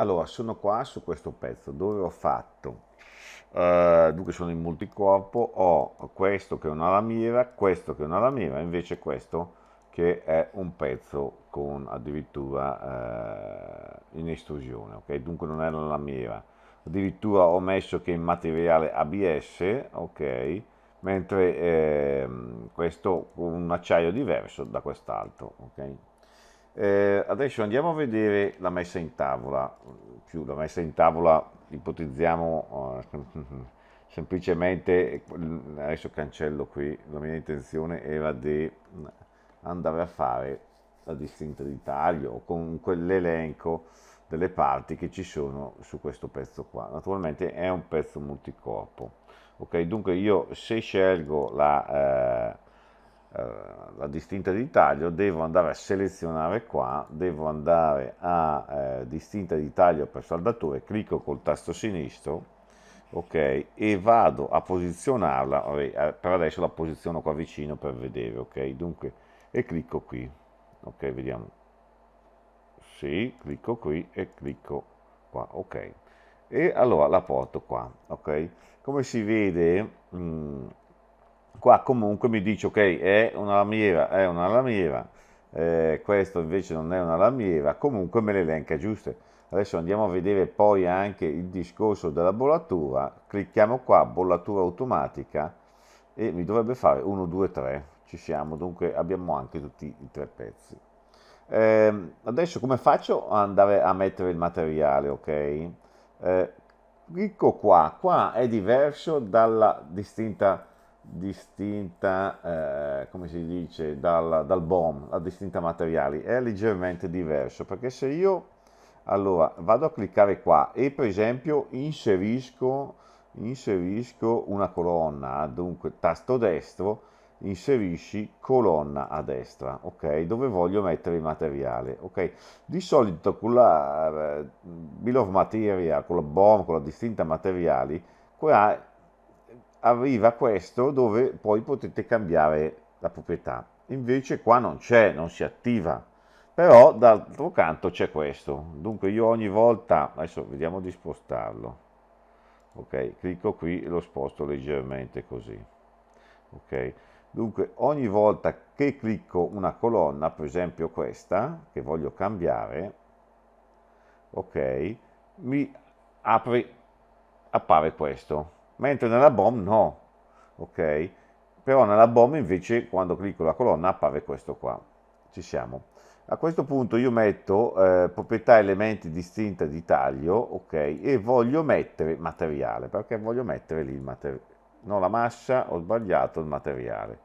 Allora, sono qua su questo pezzo dove ho fatto, eh, dunque sono in multicorpo, ho questo che è una lamiera, questo che è una lamiera, invece questo che è un pezzo con addirittura eh, in estrusione, ok? Dunque non è una lamiera. Addirittura ho messo che in materiale ABS, ok? Mentre eh, questo un acciaio diverso da quest'altro, ok? Eh, adesso andiamo a vedere la messa in tavola, più la messa in tavola ipotizziamo eh, semplicemente, adesso cancello qui, la mia intenzione era di andare a fare la distinta di taglio con quell'elenco delle parti che ci sono su questo pezzo qua, naturalmente è un pezzo multicorpo, ok dunque io se scelgo la... Eh, eh, la distinta di taglio, devo andare a selezionare qua, devo andare a eh, distinta di taglio per saldatore, clicco col tasto sinistro, ok, e vado a posizionarla, eh, per adesso la posiziono qua vicino per vedere, ok, dunque, e clicco qui, ok, vediamo, sì, clicco qui e clicco qua, ok, e allora la porto qua, ok, come si vede... Mh, mm, qua comunque mi dice ok è una lamiera, è una lamiera, eh, questo invece non è una lamiera, comunque me le elenca giuste. Adesso andiamo a vedere poi anche il discorso della bollatura, clicchiamo qua bollatura automatica e mi dovrebbe fare 1, 2, 3, ci siamo, dunque abbiamo anche tutti i tre pezzi. Eh, adesso come faccio ad andare a mettere il materiale, ok? Eh, clicco qua, qua è diverso dalla distinta distinta, eh, come si dice, dal, dal BOM, la distinta materiali, è leggermente diverso, perché se io allora vado a cliccare qua e per esempio inserisco, inserisco una colonna, dunque tasto destro, inserisci colonna a destra, ok? Dove voglio mettere il materiale, ok? Di solito con la eh, Bill of Material, con la BOM, con la distinta materiali, qua arriva questo dove poi potete cambiare la proprietà. Invece qua non c'è, non si attiva. Però d'altro canto c'è questo. Dunque io ogni volta, adesso vediamo di spostarlo. Ok, clicco qui e lo sposto leggermente così. Ok. Dunque ogni volta che clicco una colonna, per esempio questa, che voglio cambiare, ok, mi apre, appare questo mentre nella BOM no, ok? Però nella BOM invece quando clicco la colonna appare questo qua, ci siamo. A questo punto io metto eh, proprietà elementi distinta di taglio, ok, e voglio mettere materiale, perché voglio mettere lì il materiale, non la massa, ho sbagliato il materiale.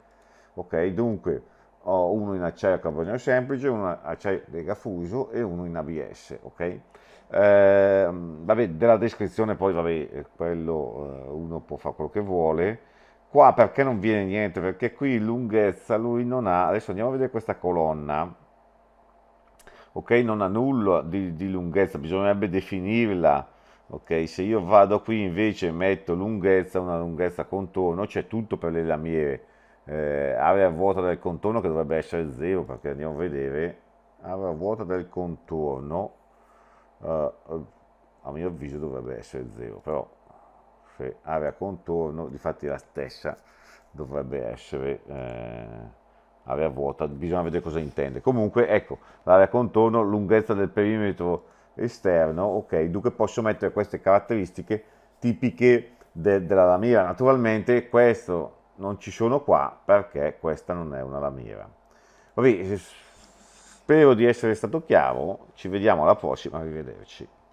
Ok, dunque ho uno in acciaio a carbonio semplice, uno in acciaio legafuso e uno in ABS, ok? Eh, vabbè, della descrizione poi, vabbè, eh, quello eh, uno può fare quello che vuole. Qua perché non viene niente? Perché qui lunghezza lui non ha, adesso andiamo a vedere questa colonna, ok? Non ha nulla di, di lunghezza, bisognerebbe definirla, ok? Se io vado qui invece metto lunghezza, una lunghezza contorno, c'è tutto per le lamiere, eh, area vuota del contorno che dovrebbe essere 0 perché andiamo a vedere area vuota del contorno eh, a mio avviso dovrebbe essere 0 però se area contorno difatti la stessa dovrebbe essere eh, area vuota bisogna vedere cosa intende comunque ecco l'area contorno lunghezza del perimetro esterno ok dunque posso mettere queste caratteristiche tipiche de della lamiera naturalmente questo non ci sono qua perché questa non è una lamiera. Vabbè, spero di essere stato chiaro, ci vediamo alla prossima, arrivederci.